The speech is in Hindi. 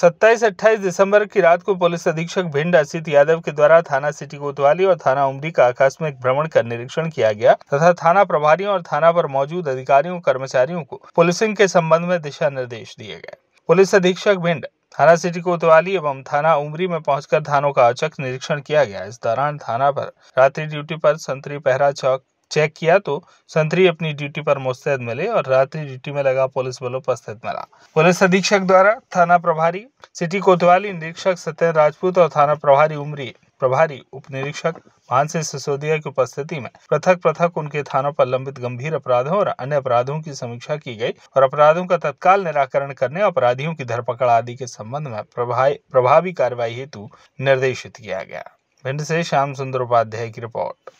सत्ताईस अट्ठाईस दिसंबर की रात को पुलिस अधीक्षक भिंड असित यादव के द्वारा थाना सिटी कोतवाली और थाना उमरी का आकस्मिक भ्रमण कर निरीक्षण किया गया तथा थाना प्रभारियों और थाना पर मौजूद अधिकारियों कर्मचारियों को पुलिसिंग के संबंध में दिशा निर्देश दिए गए पुलिस अधीक्षक भिंड थाना सिटी कोतवाली एवं थाना उमरी में पहुंचकर थानों का औचक निरीक्षण किया गया इस दौरान थाना पर रात्रि ड्यूटी पर संतरी पहरा चौक चेक किया तो संतरी अपनी ड्यूटी पर मुस्तैद मिले और रात्रि ड्यूटी में लगा पुलिस बलों पर स्थित मिला पुलिस अधीक्षक द्वारा थाना प्रभारी सिटी कोतवाली निरीक्षक सत्यन राजपूत और थाना प्रभारी उमरी प्रभारी उप निरीक्षक मानसिंह सिसोदिया की उपस्थिति में पृथक पृथक उनके थानों पर लंबित गंभीर अपराधों और अन्य अपराधों की समीक्षा की गई और अपराधों का तत्काल निराकरण करने अपराधियों की धरपकड़ आदि के संबंध में प्रभावी कार्रवाई हेतु निर्देशित किया गया भिंड से श्याम सुंदर उपाध्याय की रिपोर्ट